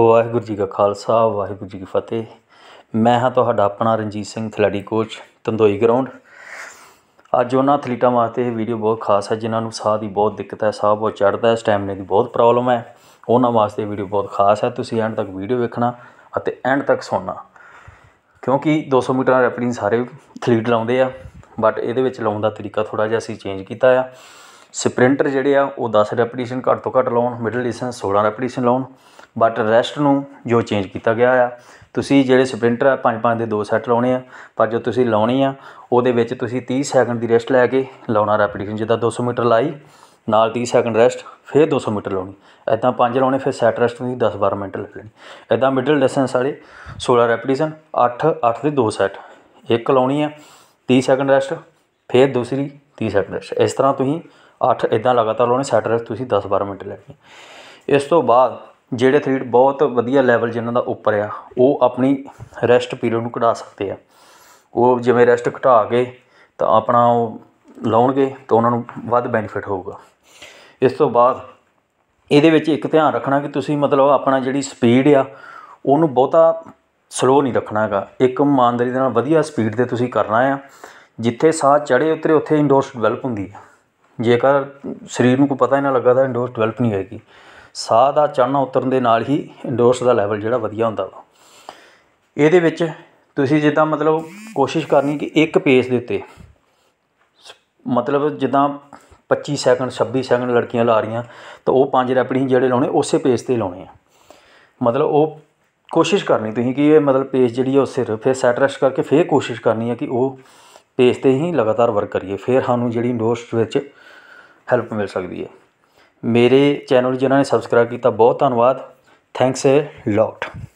ਵਾਹਿਗੁਰੂ ਜੀ ਕਾ ਖਾਲਸਾ ਵਾਹਿਗੁਰੂ ਜੀ ਕੀ ਫਤਿਹ ਮੈਂ ਹਾਂ ਤੁਹਾਡਾ ਆਪਣਾ ਰਣਜੀਤ ਸਿੰਘ ਖਿਲਾੜੀ ਕੋਚ ਤੰਦੋਈ ਗਰਾਊਂਡ ਅੱਜ ਉਹਨਾਂ ਐਥਲੀਟਾਂ ਵਾਸਤੇ ਇਹ ਵੀਡੀਓ ਬਹੁਤ ਖਾਸ ਹੈ ਜਿਨ੍ਹਾਂ ਨੂੰ ਸਾਹ ਦੀ ਬਹੁਤ ਦਿੱਕਤ ਹੈ ਸਾਹ ਬਹੁਤ ਚੜਦਾ ਹੈ ਸਟੈਮਿਨੇ ਦੀ ਬਹੁਤ ਪ੍ਰੋਬਲਮ ਹੈ ਉਹਨਾਂ ਵਾਸਤੇ ਵੀਡੀਓ ਬਹੁਤ ਖਾਸ ਹੈ ਤੁਸੀਂ ਐਂਡ ਤੱਕ ਵੀਡੀਓ ਵੇਖਣਾ ਅਤੇ ਐਂਡ ਤੱਕ ਸੁਣਨਾ ਕਿਉਂਕਿ 200 ਮੀਟਰ ਰੈਪਲਿੰਗ ਸਾਰੇ ਥਲੀਟ ਲਾਉਂਦੇ ਆ ਬਟ ਇਹਦੇ ਵਿੱਚ ਲਾਉਣ ਦਾ ਤਰੀਕਾ ਥੋੜਾ ਜਿਹਾ ਅਸੀਂ ਚੇਂਜ ਕੀਤਾ ਆ ਸਪ੍ਰਿੰਟਰ ਜਿਹੜੇ ਆ ਉਹ 10 ਰੈਪੀਟੀਸ਼ਨ ਘੱਟ ਤੋਂ ਘੱਟ ਲਾਉਣ ਮਿਡਲ ਡਿਸਟੈਂਸ 16 ਰੈਪੀਟੀਸ਼ਨ ਲਾਉਣ ਬਟ ਰੈਸਟ ਨੂੰ ਜੋ ਚੇਂਜ ਕੀਤਾ ਗਿਆ ਆ ਤੁਸੀਂ ਜਿਹੜੇ ਸਪ੍ਰਿੰਟਰ ਆ 5-5 ਦੇ ਦੋ ਸੈੱਟ ਲਾਉਣੇ ਆ ਪਰ ਜੋ ਤੁਸੀਂ ਲਾਉਣੀ ਆ ਉਹਦੇ ਵਿੱਚ ਤੁਸੀਂ 30 ਸੈਕਿੰਡ ਦੀ ਰੈਸਟ ਲੈ ਕੇ ਲਾਉਣਾ ਰੈਪੀਟੀਸ਼ਨ ਜਿੱਦਾਂ 200 ਮੀਟਰ ਲਾਈ ਨਾਲ 30 ਸੈਕਿੰਡ ਰੈਸਟ ਫਿਰ 200 ਮੀਟਰ ਲਾਉਣੀ ਐਦਾਂ ਪੰਜ ਲਾਉਣੇ ਫਿਰ ਸੈੱਟ ਰੈਸਟ ਨੂੰ 10-12 ਮਿੰਟ ਲੈ ਲੈਣੀ ਐਦਾਂ ਮਿਡਲ ਡਿਸਟੈਂਸ ਵਾਲੇ 16 ਰੈਪੀਟੀਸ਼ਨ 8 8 ਦੇ ਦੋ ਸੈੱਟ ਇੱਕ ਲਾਉਣੀ ਆ 30 ਸੈਕਿੰਡ ਰੈਸਟ ਫਿਰ ਦੂਸਰੀ 30 ਸੈਕਿੰਡ ਰੈਸਟ ਇਸ ਤਰ੍ਹਾਂ ਤੁਸੀਂ ਅੱਠ ਇਦਾਂ ਲਗਾਤਾਰ ਲਾਉਣੇ ਸੈਟ ਰੈਕ ਤੁਸੀਂ 10-12 ਮਿੰਟ ਲੈਣੀ ਇਸ ਤੋਂ ਬਾਅਦ ਜਿਹੜੇ ਐਥਲੀਟ ਬਹੁਤ ਵਧੀਆ ਲੈਵਲ ਜਿਨ੍ਹਾਂ ਦਾ ਉੱਪਰ ਆ ਉਹ ਆਪਣੀ ਰੈਸਟ ਪੀਰੀਅਡ ਨੂੰ ਘਟਾ ਸਕਦੇ ਆ ਉਹ ਜਿਵੇਂ ਰੈਸਟ ਘਟਾ ਕੇ ਤਾਂ ਆਪਣਾ ਉਹ ਲਾਉਣਗੇ ਤਾਂ ਉਹਨਾਂ ਨੂੰ ਵੱਧ ਬੈਨੀਫਿਟ ਹੋਊਗਾ ਇਸ ਤੋਂ ਬਾਅਦ ਇਹਦੇ ਵਿੱਚ ਇੱਕ ਧਿਆਨ ਰੱਖਣਾ ਕਿ ਤੁਸੀਂ ਮਤਲਬ ਆਪਣਾ ਜਿਹੜੀ ਸਪੀਡ ਆ ਉਹਨੂੰ ਬਹੁਤਾ ਸਲੋ ਨਹੀਂ ਰੱਖਣਾ ਹੈਗਾ ਇੱਕ ਇਮਾਨਦਾਰੀ ਦੇ ਨਾਲ ਵਧੀਆ ਸਪੀਡ ਤੇ ਤੁਸੀਂ ਕਰਨਾ ਆ ਜਿੱਥੇ ਸਾਹ ਚੜੇ ਉਤਰੇ ਉੱਥੇ ਇੰਡੋਰਸ ਡਿਵੈਲਪ ਹੁੰਦੀ ਆ ਜੇਕਰ ਸਰੀਰ ਨੂੰ ਕੋਈ ਪਤਾ ਹੀ ਨਾ ਲੱਗਾ ਤਾਂ ਇੰਡੋਰਸ ਡਿਵੈਲਪ ਨਹੀਂ ਹੋਏਗੀ ਸਾਹ ਦਾ ਚੜਨਾ ਉਤਰਨ ਦੇ ਨਾਲ ਹੀ ਇੰਡੋਰਸ ਦਾ ਲੈਵਲ ਜਿਹੜਾ ਵਧੀਆ ਹੁੰਦਾ ਵਾ ਇਹਦੇ ਵਿੱਚ ਤੁਸੀਂ ਜਿੱਦਾਂ ਮਤਲਬ ਕੋਸ਼ਿਸ਼ ਕਰਨੀ ਕਿ ਇੱਕ ਪੇਸ ਦੇ ਉੱਤੇ ਮਤਲਬ ਜਿੱਦਾਂ 25 ਸੈਕਿੰਡ 26 ਸੈਕਿੰਡ ਲੜਕੀਆਂ ਲਾ ਰਹੀਆਂ ਤਾਂ ਉਹ ਪੰਜ ਰੈਪਿਡ ਜਿਹੜੇ ਲਾਉਣੇ ਉਸੇ ਪੇਸ ਤੇ ਲਾਉਣੇ ਆ ਮਤਲਬ ਉਹ ਕੋਸ਼ਿਸ਼ ਕਰਨੀ ਤੁਸੀਂ ਕਿ ਇਹ ਮਤਲਬ ਪੇਸ ਜਿਹੜੀ ਹੈ ਉਹ ਸਿਰ ਫਿਰ ਸੈਟ ਰੈਸਟ ਕਰਕੇ ਫਿਰ ਕੋਸ਼ਿਸ਼ ਕਰਨੀ ਹੈ ਕਿ ਉਹ ਪੇਸ ਤੇ ਹੀ ਲਗਾਤਾਰ ਵਰਕ ਕਰੀਏ ਫਿਰ ਸਾਨੂੰ ਜਿਹੜੀ ਇੰਡੋਰਸ ਵਿੱਚ ਹੈਲਪ ਮਿਲ ਸਕਦੀ ਹੈ ਮੇਰੇ ਚੈਨਲ ਜਿਹਨਾਂ ਜਿਨ੍ਹਾਂ ਨੇ ਸਬਸਕ੍ਰਾਈਬ ਕੀਤਾ ਬਹੁਤ ਧੰਨਵਾਦ ਥੈਂਕਸ ਅ ਲੋਟ